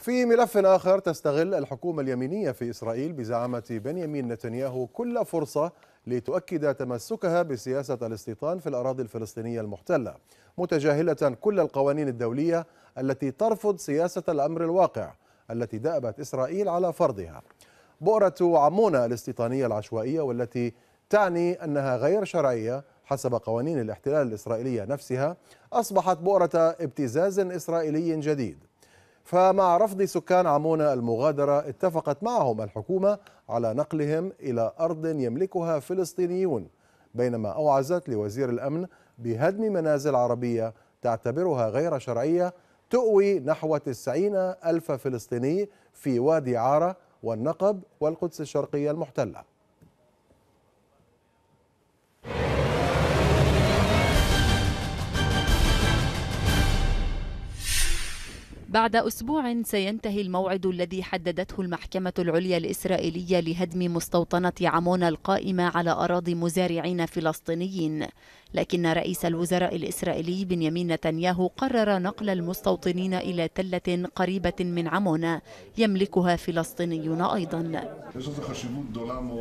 في ملف آخر تستغل الحكومة اليمينية في إسرائيل بزعامة بنيامين نتنياهو كل فرصة لتؤكد تمسكها بسياسة الاستيطان في الأراضي الفلسطينية المحتلة متجاهلة كل القوانين الدولية التي ترفض سياسة الأمر الواقع التي دأبت إسرائيل على فرضها بؤرة عمونة الاستيطانية العشوائية والتي تعني أنها غير شرعية حسب قوانين الاحتلال الإسرائيلية نفسها أصبحت بؤرة ابتزاز إسرائيلي جديد فمع رفض سكان عمونه المغادره اتفقت معهم الحكومه على نقلهم الى ارض يملكها فلسطينيون بينما اوعزت لوزير الامن بهدم منازل عربيه تعتبرها غير شرعيه تؤوي نحو 90 ألف فلسطيني في وادي عارة والنقب والقدس الشرقية المحتلة بعد أسبوع سينتهي الموعد الذي حددته المحكمة العليا الإسرائيلية لهدم مستوطنة عمون القائمة على أراضي مزارعين فلسطينيين لكن رئيس الوزراء الإسرائيلي بنيامين نتنياهو قرر نقل المستوطنين إلى تلة قريبة من عمون يملكها فلسطينيون أيضا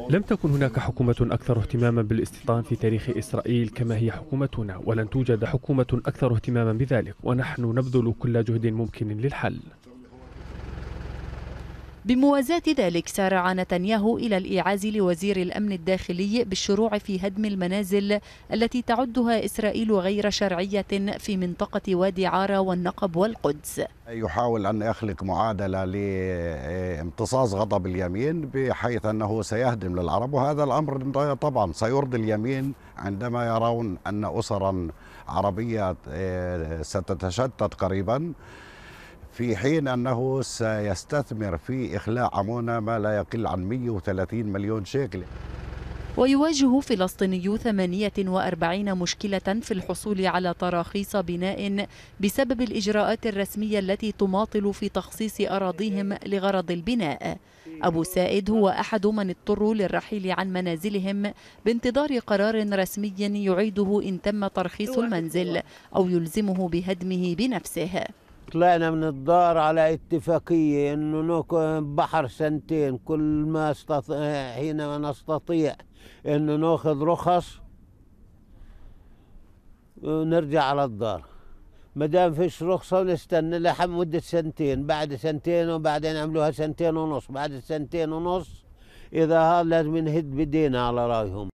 لم تكن هناك حكومة أكثر اهتماما بالاستيطان في تاريخ إسرائيل كما هي حكومتنا ولن توجد حكومة أكثر اهتماما بذلك ونحن نبذل كل جهد ممكن للحل بموازاة ذلك سارع نتنياهو إلى الإعاز لوزير الأمن الداخلي بالشروع في هدم المنازل التي تعدها إسرائيل غير شرعية في منطقة وادي عارة والنقب والقدس يحاول أن يخلق معادلة لامتصاص غضب اليمين بحيث أنه سيهدم للعرب وهذا الأمر طبعا سيرضي اليمين عندما يرون أن أسرا عربية آه، ستتشتت قريبا في حين أنه سيستثمر في إخلاء عمونة ما لا يقل عن 130 مليون شيكل ويواجه فلسطينيو 48 مشكلة في الحصول على تراخيص بناء بسبب الإجراءات الرسمية التي تماطل في تخصيص أراضيهم لغرض البناء أبو سائد هو أحد من اضطروا للرحيل عن منازلهم بانتظار قرار رسمي يعيده إن تم ترخيص المنزل أو يلزمه بهدمه بنفسه طلعنا من الدار على اتفاقية انه نأكل بحر سنتين كل ما استط... حينما نستطيع انه ناخذ رخص ونرجع على الدار ما دام فيش رخصة نستنى لحم مدة سنتين بعد سنتين وبعدين عملوها سنتين ونص بعد سنتين ونص إذا هذا لازم نهد بدينا على رأيهم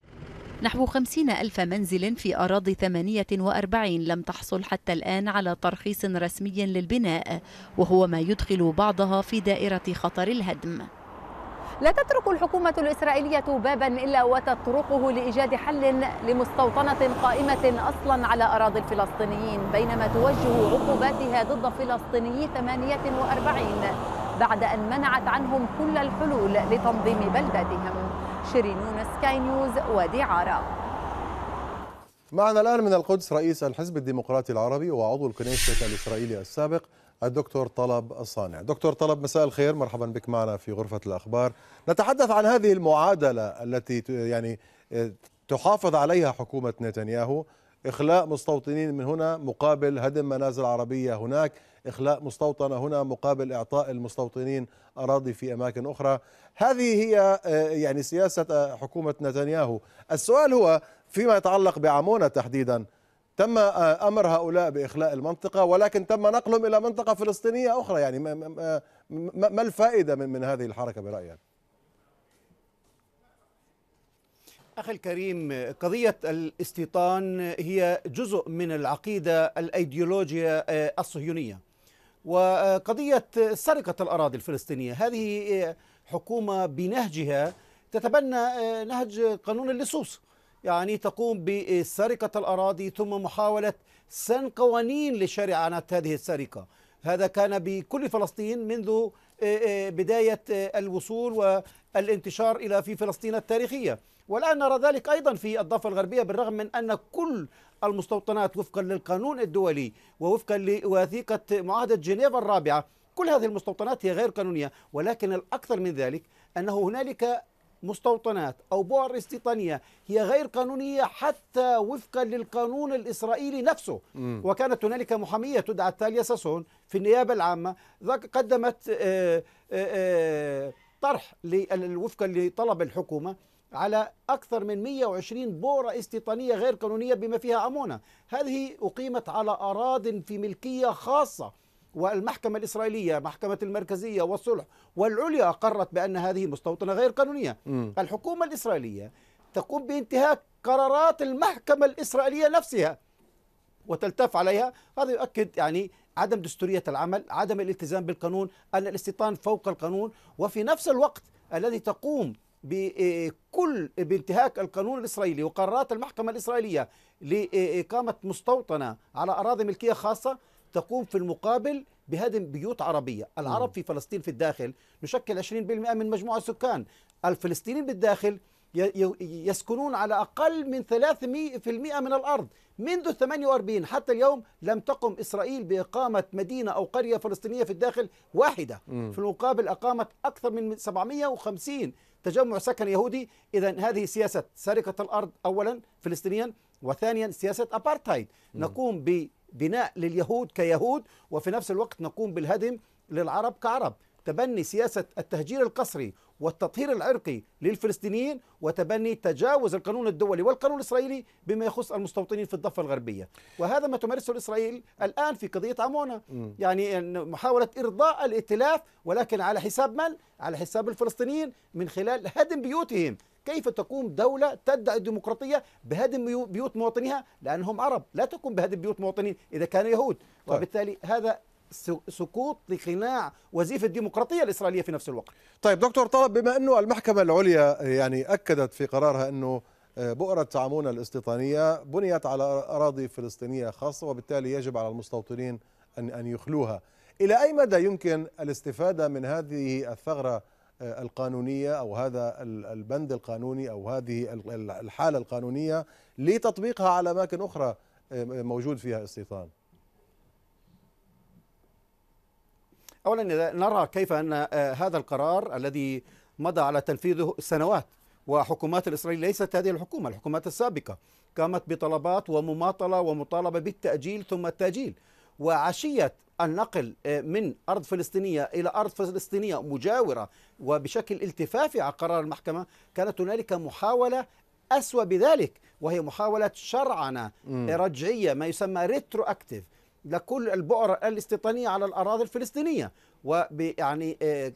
نحو خمسين ألف منزل في أراضي 48 لم تحصل حتى الآن على ترخيص رسمي للبناء وهو ما يدخل بعضها في دائرة خطر الهدم لا تترك الحكومة الإسرائيلية بابا إلا وتطرقه لإيجاد حل لمستوطنة قائمة أصلا على أراضي الفلسطينيين بينما توجه عقوباتها ضد فلسطيني 48 بعد أن منعت عنهم كل الحلول لتنظيم بلداتهم شيرين يونس سكاي نيوز وادي عارة معنا الآن من القدس رئيس الحزب الديمقراطي العربي وعضو الكنيسة الإسرائيلي السابق الدكتور طلب الصانع دكتور طلب مساء الخير مرحبا بك معنا في غرفة الأخبار نتحدث عن هذه المعادلة التي يعني اه، تحافظ عليها حكومة نتنياهو إخلاء مستوطنين من هنا مقابل هدم منازل عربية هناك إخلاء مستوطنة هنا مقابل إعطاء المستوطنين أراضي في أماكن أخرى هذه هي آه، يعني سياسة آه، حكومة نتنياهو السؤال هو فيما يتعلق بعمونة تحديدا تم آه، أمر هؤلاء بإخلاء المنطقة ولكن تم نقلهم إلى منطقة فلسطينية أخرى يعني ما الفائدة من هذه الحركة برأيك؟ أخي الكريم قضية الاستيطان هي جزء من العقيدة الأيديولوجية آه، الصهيونية وقضية سرقة الأراضي الفلسطينية هذه آه، حكومة بنهجها تتبنى آه، نهج قانون اللصوص يعني تقوم بسرقة الأراضي ثم محاولة سن قوانين لشرعنة هذه السرقة هذا كان بكل فلسطين منذ بداية الوصول والانتشار إلى في فلسطين التاريخية والآن نرى ذلك أيضا في الضفة الغربية بالرغم من أن كل المستوطنات وفقا للقانون الدولي ووفقا لوثيقة معاهدة جنيف الرابعة كل هذه المستوطنات هي غير قانونية ولكن الأكثر من ذلك أنه هنالك مستوطنات أو بؤر استيطانية هي غير قانونية حتى وفقا للقانون الإسرائيلي نفسه م. وكانت هنالك محامية تدعى تاليا ساسون في النيابة العامة قدمت آه، آه، آه، طرح وفقا لطلب الحكومة على أكثر من 120 بورة استيطانية غير قانونية بما فيها أمونة هذه أقيمت على أراض في ملكية خاصة والمحكمة الإسرائيلية محكمة المركزية والصلح والعليا أقرت بأن هذه مستوطنة غير قانونية م. الحكومة الإسرائيلية تقوم بانتهاك قرارات المحكمة الإسرائيلية نفسها وتلتف عليها هذا يؤكد يعني عدم دستورية العمل عدم الالتزام بالقانون أن الاستيطان فوق القانون وفي نفس الوقت الذي تقوم بكل إيه، إيه، بانتهاك القانون الإسرائيلي وقرارات المحكمة الإسرائيلية لإقامة مستوطنة على أراضي ملكية خاصة تقوم في المقابل بهدم بيوت عربية العرب في فلسطين في الداخل نشكل 20% من مجموع السكان الفلسطينيين بالداخل يسكنون على أقل من 300% من الأرض منذ 48 حتى اليوم لم تقم إسرائيل بإقامة مدينة أو قرية فلسطينية في الداخل واحدة في المقابل أقامت أكثر من 750 تجمع سكن يهودي إذا هذه سياسة سرقة الأرض أولا فلسطينيا وثانيا سياسة أبارتايد نقوم ببناء لليهود كيهود وفي نفس الوقت نقوم بالهدم للعرب كعرب تبني سياسة التهجير القسري والتطهير العرقي للفلسطينيين وتبني تجاوز القانون الدولي والقانون الإسرائيلي بما يخص المستوطنين في الضفة الغربية وهذا ما تمارسه إسرائيل الآن في قضية عمونة يعني محاولة إرضاء الائتلاف ولكن على حساب من؟ على حساب الفلسطينيين من خلال هدم بيوتهم كيف تقوم دولة تدعي الديمقراطية بهدم بيوت مواطنيها لأنهم عرب لا تقوم بهدم بيوت مواطنين إذا كانوا يهود طيب. وبالتالي هذا سقوط لقناع وزيف الديمقراطية الإسرائيلية في نفس الوقت طيب دكتور طلب بما أنه المحكمة العليا يعني أكدت في قرارها أنه آه، بؤرة عمونة الاستيطانية بنيت على أراضي فلسطينية خاصة وبالتالي يجب على المستوطنين أن أن يخلوها إلى أي مدى يمكن الاستفادة من هذه الثغرة آه، القانونية أو هذا البند القانوني أو هذه الحالة القانونية لتطبيقها على أماكن أخرى آه، موجود فيها استيطان اولا نرى كيف ان آه، هذا القرار الذي مضى على تنفيذه سنوات وحكومات اسرائيل ليست هذه الحكومه الحكومات السابقه قامت بطلبات ومماطله ومطالبه بالتاجيل ثم التاجيل وعشيه النقل آه، من ارض فلسطينيه الى ارض فلسطينيه مجاوره وبشكل التفافي على قرار المحكمه كانت هنالك محاوله أسوأ بذلك وهي محاولة شرعنة رجعية ما يسمى ريترو أكتيف لكل البؤر الاستيطانيه على الاراضي الفلسطينيه ويعني آه،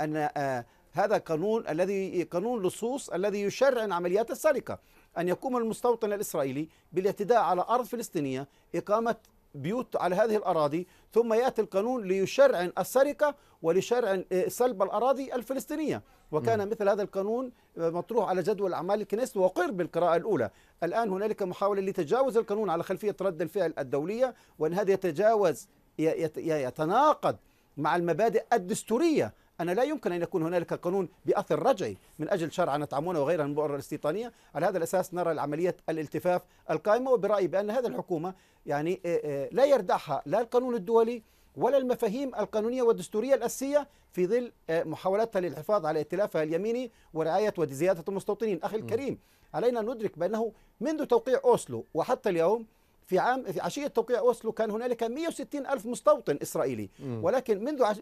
ان آه، هذا قانون الذي قانون لصوص الذي يشرع عمليات السرقه ان يقوم المستوطن الاسرائيلي بالاعتداء على ارض فلسطينيه اقامه بيوت على هذه الأراضي ثم يأتي القانون ليشرعن السرقة ولشرع آه، سلب الأراضي الفلسطينية وكان م. مثل هذا القانون آه، مطروح على جدول أعمال الكنيست وأقر بالقراءة الأولى الآن هنالك محاولة لتجاوز القانون على خلفية رد الفعل الدولية وأن هذا يتجاوز يتناقض مع المبادئ الدستورية أنا لا يمكن أن يكون هنالك قانون بأثر رجعي من أجل شرعنة عمونة وغيرها من البؤرة الاستيطانية على هذا الأساس نرى عملية الالتفاف القائمة وبرأيي بأن هذه الحكومة يعني آه، آه، لا يردعها لا القانون الدولي ولا المفاهيم القانونية والدستورية الأساسية في ظل آه، محاولاتها للحفاظ على ائتلافها اليميني ورعاية وزيادة المستوطنين أخي الكريم علينا أن ندرك بأنه منذ توقيع أوسلو وحتى اليوم في عام في عشية توقيع أوسلو كان هنالك 160 ألف مستوطن إسرائيلي ولكن منذ عش...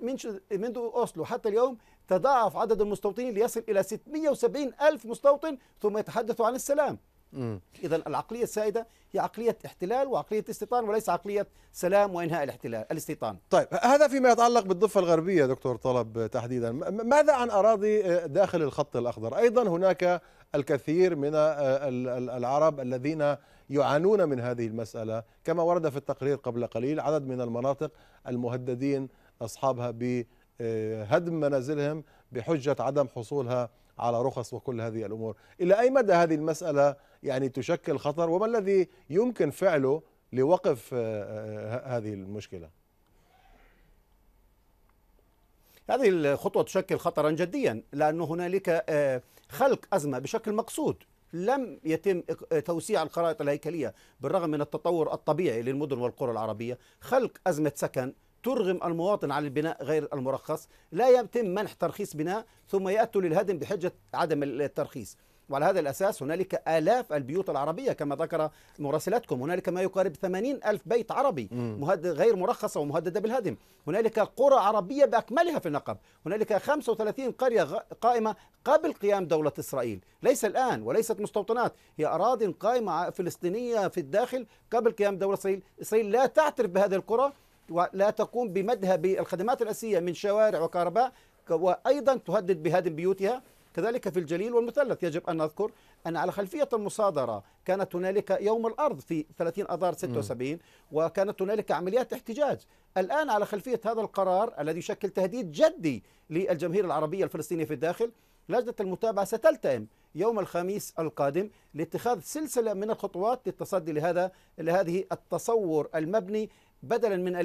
منذ أوسلو حتى اليوم تضاعف عدد المستوطنين ليصل إلى 670 ألف مستوطن ثم يتحدثوا عن السلام إذا العقلية السائدة هي عقلية احتلال وعقلية استيطان وليس عقلية سلام وإنهاء الاحتلال الاستيطان طيب هذا فيما يتعلق بالضفة الغربية دكتور طلب تحديدا ماذا عن أراضي آه، داخل الخط الأخضر أيضا هناك الكثير من آه، العرب الذين يعانون من هذه المسألة كما ورد في التقرير قبل قليل عدد من المناطق المهددين أصحابها بهدم منازلهم بحجة عدم حصولها على رخص وكل هذه الأمور إلى أي مدى هذه المسألة يعني تشكل خطر وما الذي يمكن فعله لوقف آه، آه، آه، هذه المشكله هذه الخطوة تشكل خطرا جديا لأن هنالك خلق أزمة بشكل مقصود لم يتم توسيع الخرائط الهيكلية بالرغم من التطور الطبيعي للمدن والقرى العربية خلق أزمة سكن ترغم المواطن على البناء غير المرخص لا يتم منح ترخيص بناء ثم يأتوا للهدم بحجة عدم الترخيص وعلى هذا الأساس هنالك آلاف البيوت العربية كما ذكر مراسلتكم هنالك ما يقارب ثمانين ألف بيت عربي مهدد غير مرخصة ومهددة بالهدم هنالك قرى عربية بأكملها في النقب هنالك 35 قرية قائمة قبل قيام دولة إسرائيل ليس الآن وليست مستوطنات هي أراضي قائمة فلسطينية في الداخل قبل قيام دولة إسرائيل إسرائيل لا تعترف بهذه القرى ولا تقوم بمدها بالخدمات الأساسية من شوارع وكهرباء وأيضا تهدد بهدم بيوتها كذلك في الجليل والمثلث يجب أن نذكر أن على خلفية المصادرة كانت هنالك يوم الأرض في 30 أذار 76 وكانت هنالك عمليات احتجاج الآن على خلفية هذا القرار الذي يشكل تهديد جدي للجماهير العربية الفلسطينية في الداخل لجنة المتابعة ستلتئم يوم الخميس القادم لاتخاذ سلسلة من الخطوات للتصدي لهذا لهذه التصور المبني بدلا من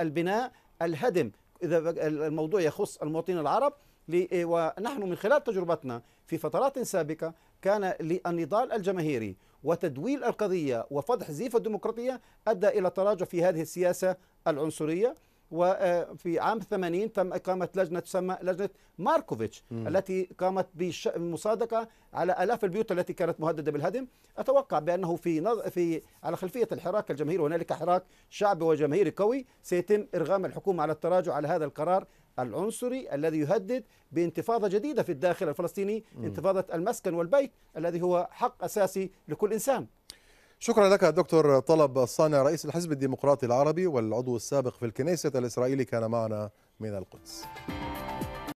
البناء الهدم إذا الموضوع يخص المواطنين العرب إيه، ونحن من خلال تجربتنا في فترات سابقة كان للنضال الجماهيري وتدويل القضية وفضح زيف الديمقراطية أدى إلى تراجع في هذه السياسة العنصرية وفي آه، عام 80 تم إقامة لجنة تسمى لجنة ماركوفيتش م. التي قامت بالمصادقة على آلاف البيوت التي كانت مهددة بالهدم أتوقع بأنه في نظ... في على خلفية الحراك الجماهيري هنالك حراك شعبي وجماهيري قوي سيتم إرغام الحكومة على التراجع على هذا القرار العنصري الذي يهدد بانتفاضه جديده في الداخل الفلسطيني م. انتفاضه المسكن والبيت الذي هو حق اساسي لكل انسان شكرا لك دكتور طلب الصانع رئيس الحزب الديمقراطي العربي والعضو السابق في الكنيسة الإسرائيلي كان معنا من القدس